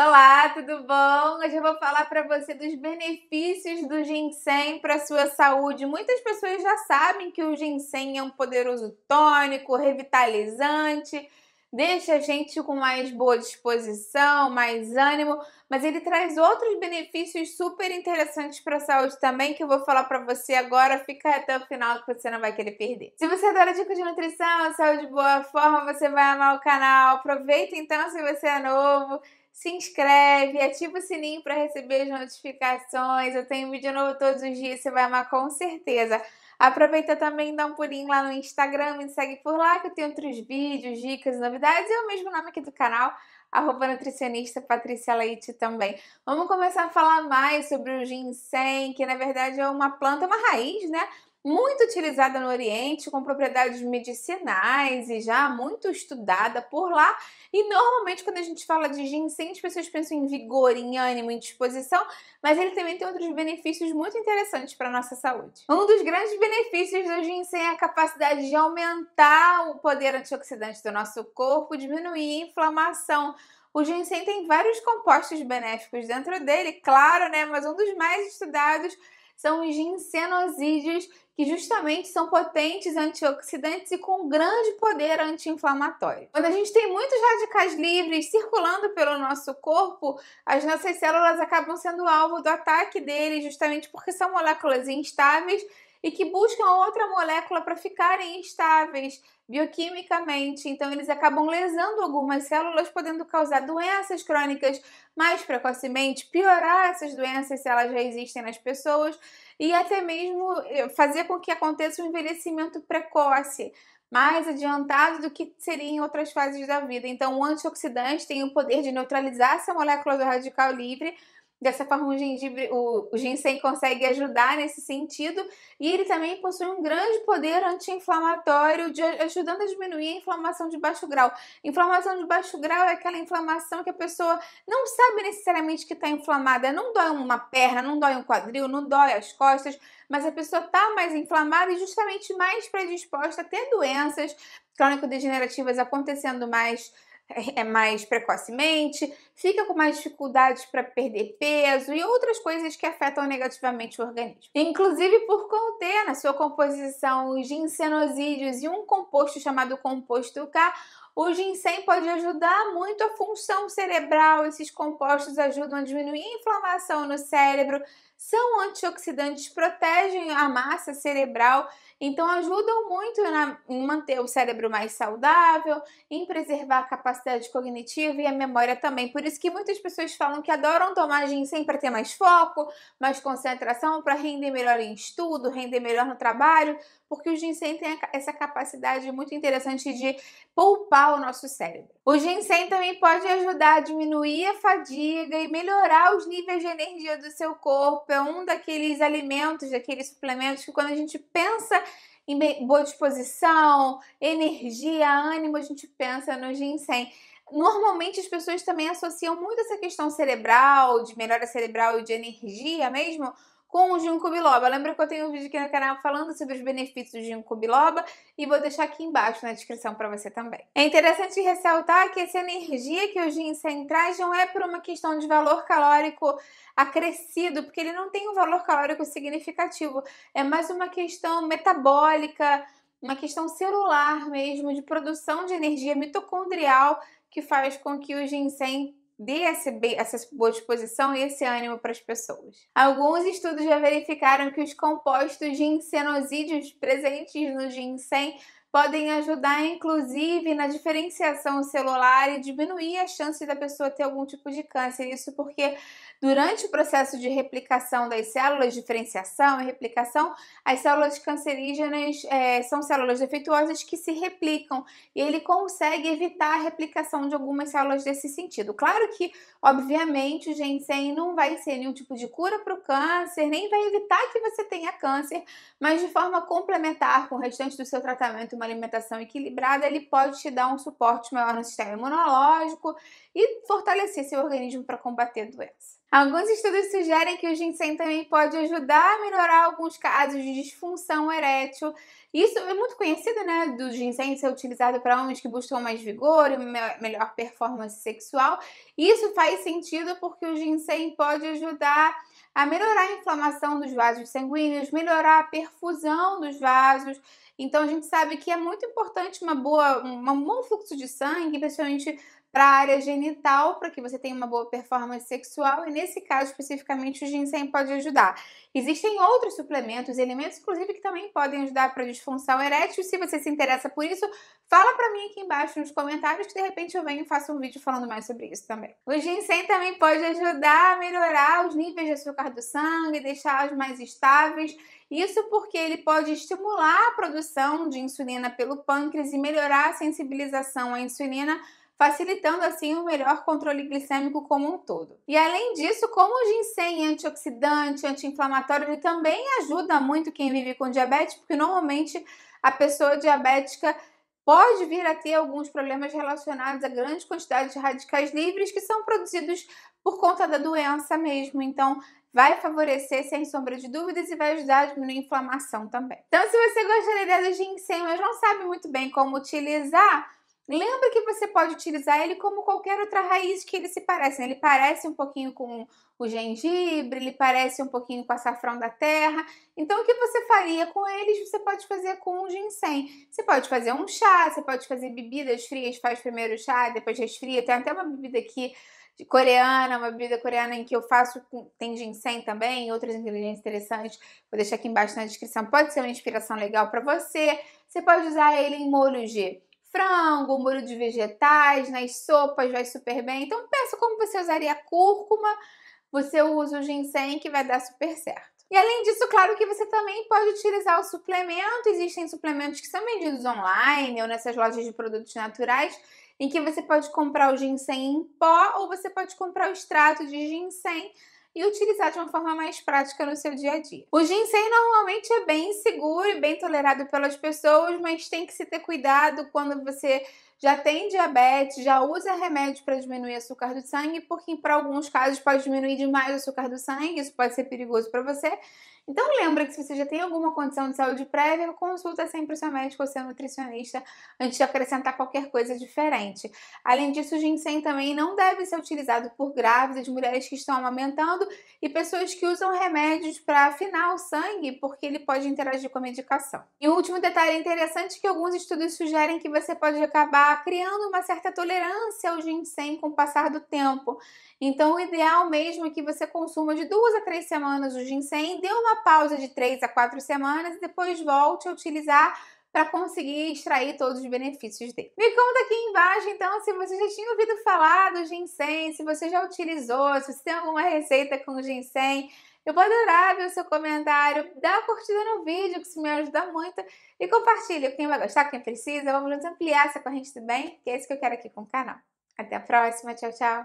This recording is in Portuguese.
Olá, tudo bom? Hoje eu vou falar para você dos benefícios do ginseng para sua saúde. Muitas pessoas já sabem que o ginseng é um poderoso tônico, revitalizante, deixa a gente com mais boa disposição, mais ânimo, mas ele traz outros benefícios super interessantes para a saúde também que eu vou falar para você agora. Fica até o final que você não vai querer perder. Se você adora é dicas de nutrição, saúde boa forma, você vai amar o canal. Aproveita então se você é novo se inscreve, ativa o sininho para receber as notificações. Eu tenho vídeo novo todos os dias, você vai amar com certeza. Aproveita também e dá um pulinho lá no Instagram, me segue por lá que eu tenho outros vídeos, dicas, novidades e o mesmo nome aqui do canal, arroba nutricionista Patrícia Leite também. Vamos começar a falar mais sobre o ginseng, que na verdade é uma planta, uma raiz, né? muito utilizada no Oriente, com propriedades medicinais e já muito estudada por lá. E normalmente quando a gente fala de ginseng, as pessoas pensam em vigor, em ânimo, em disposição, mas ele também tem outros benefícios muito interessantes para a nossa saúde. Um dos grandes benefícios do ginseng é a capacidade de aumentar o poder antioxidante do nosso corpo, diminuir a inflamação. O ginseng tem vários compostos benéficos dentro dele, claro, né? Mas um dos mais estudados são os ginsenosídeos, que justamente são potentes antioxidantes e com grande poder anti-inflamatório. Quando a gente tem muitos radicais livres circulando pelo nosso corpo, as nossas células acabam sendo alvo do ataque deles, justamente porque são moléculas instáveis e que buscam outra molécula para ficarem estáveis bioquimicamente. Então, eles acabam lesando algumas células, podendo causar doenças crônicas mais precocemente, piorar essas doenças se elas já existem nas pessoas e até mesmo eh, fazer com que aconteça um envelhecimento precoce mais adiantado do que seria em outras fases da vida. Então, o antioxidante tem o poder de neutralizar essa molécula do radical livre, Dessa forma, o, gengibre, o, o ginseng consegue ajudar nesse sentido e ele também possui um grande poder anti-inflamatório, ajudando a diminuir a inflamação de baixo grau. Inflamação de baixo grau é aquela inflamação que a pessoa não sabe necessariamente que está inflamada, não dói uma perna, não dói um quadril, não dói as costas, mas a pessoa está mais inflamada e justamente mais predisposta a ter doenças crônico-degenerativas acontecendo mais é mais precocemente, fica com mais dificuldades para perder peso e outras coisas que afetam negativamente o organismo. Inclusive por conter na sua composição ginsenosídeos e um composto chamado composto K, o ginseng pode ajudar muito a função cerebral, esses compostos ajudam a diminuir a inflamação no cérebro, são antioxidantes, protegem a massa cerebral, então ajudam muito na, em manter o cérebro mais saudável, em preservar a capacidade cognitiva e a memória também. Por isso que muitas pessoas falam que adoram tomar ginseng para ter mais foco, mais concentração, para render melhor em estudo, render melhor no trabalho, porque o ginseng tem essa capacidade muito interessante de poupar o nosso cérebro. O ginseng também pode ajudar a diminuir a fadiga e melhorar os níveis de energia do seu corpo. É um daqueles alimentos, daqueles suplementos que quando a gente pensa em boa disposição, energia, ânimo, a gente pensa no ginseng. Normalmente as pessoas também associam muito essa questão cerebral, de melhora cerebral e de energia mesmo, com o ginkgo biloba. Lembra que eu tenho um vídeo aqui no canal falando sobre os benefícios do ginkgo biloba e vou deixar aqui embaixo na descrição para você também. É interessante ressaltar que essa energia que o ginseng traz não é por uma questão de valor calórico acrescido, porque ele não tem um valor calórico significativo, é mais uma questão metabólica, uma questão celular mesmo, de produção de energia mitocondrial que faz com que o ginseng dê esse, essa boa disposição e esse ânimo para as pessoas. Alguns estudos já verificaram que os compostos ginsenosídeos presentes no ginseng podem ajudar, inclusive, na diferenciação celular e diminuir a chance da pessoa ter algum tipo de câncer. Isso porque Durante o processo de replicação das células, diferenciação e replicação, as células cancerígenas é, são células defeituosas que se replicam e ele consegue evitar a replicação de algumas células desse sentido. Claro que, obviamente, o ginseng não vai ser nenhum tipo de cura para o câncer, nem vai evitar que você tenha câncer, mas de forma complementar com o restante do seu tratamento, uma alimentação equilibrada, ele pode te dar um suporte maior no sistema imunológico e fortalecer seu organismo para combater a doença. Alguns estudos sugerem que o ginseng também pode ajudar a melhorar alguns casos de disfunção erétil. Isso é muito conhecido, né? Do ginseng ser utilizado para homens que buscam mais vigor e melhor performance sexual. Isso faz sentido porque o ginseng pode ajudar a melhorar a inflamação dos vasos sanguíneos, melhorar a perfusão dos vasos. Então a gente sabe que é muito importante uma boa, um bom fluxo de sangue, principalmente para a área genital, para que você tenha uma boa performance sexual, e nesse caso especificamente o ginseng pode ajudar. Existem outros suplementos, elementos inclusive que também podem ajudar para disfunção erétil. Se você se interessa por isso, fala para mim aqui embaixo nos comentários que de repente eu venho e faço um vídeo falando mais sobre isso também. O ginseng também pode ajudar a melhorar os níveis de açúcar do sangue, deixá-los mais estáveis. Isso porque ele pode estimular a produção de insulina pelo pâncreas e melhorar a sensibilização à insulina facilitando assim o melhor controle glicêmico como um todo. E além disso, como o ginseng é antioxidante, anti-inflamatório, ele também ajuda muito quem vive com diabetes, porque normalmente a pessoa diabética pode vir a ter alguns problemas relacionados a grande quantidade de radicais livres que são produzidos por conta da doença mesmo. Então, vai favorecer sem sombra de dúvidas e vai ajudar a diminuir a inflamação também. Então, se você gosta da ideia do ginseng, mas não sabe muito bem como utilizar, Lembra que você pode utilizar ele como qualquer outra raiz que ele se parece. Né? Ele parece um pouquinho com o gengibre, ele parece um pouquinho com o açafrão da terra. Então, o que você faria com eles, você pode fazer com o ginseng. Você pode fazer um chá, você pode fazer bebidas frias, faz primeiro o chá, depois resfria. Tem até uma bebida aqui coreana, uma bebida coreana em que eu faço, tem ginseng também, outros ingredientes interessantes, vou deixar aqui embaixo na descrição. Pode ser uma inspiração legal para você. Você pode usar ele em molhos de frango, molho de vegetais, nas sopas vai super bem. Então pensa como você usaria cúrcuma, você usa o ginseng que vai dar super certo. E além disso, claro que você também pode utilizar o suplemento. Existem suplementos que são vendidos online ou nessas lojas de produtos naturais, em que você pode comprar o ginseng em pó ou você pode comprar o extrato de ginseng e utilizar de uma forma mais prática no seu dia a dia. O ginseng normalmente é bem seguro e bem tolerado pelas pessoas, mas tem que se ter cuidado quando você já tem diabetes, já usa remédio para diminuir açúcar do sangue, porque para alguns casos pode diminuir demais o açúcar do sangue, isso pode ser perigoso para você. Então lembra que se você já tem alguma condição de saúde prévia, consulta sempre o seu médico ou seu nutricionista antes de acrescentar qualquer coisa diferente. Além disso, o ginseng também não deve ser utilizado por grávidas, mulheres que estão amamentando e pessoas que usam remédios para afinar o sangue, porque ele pode interagir com a medicação. E o um último detalhe interessante é que alguns estudos sugerem que você pode acabar criando uma certa tolerância ao ginseng com o passar do tempo. Então, o ideal mesmo é que você consuma de duas a três semanas o ginseng, dê uma pausa de três a quatro semanas e depois volte a utilizar para conseguir extrair todos os benefícios dele. Me conta aqui embaixo, então, se você já tinha ouvido falar do ginseng, se você já utilizou, se você tem alguma receita com ginseng. Eu vou adorar ver o seu comentário, dá uma curtida no vídeo, que isso me ajuda muito, e compartilha com quem vai gostar, quem precisa. Vamos juntos ampliar essa corrente do bem, que é isso que eu quero aqui com o canal. Até a próxima, tchau, tchau!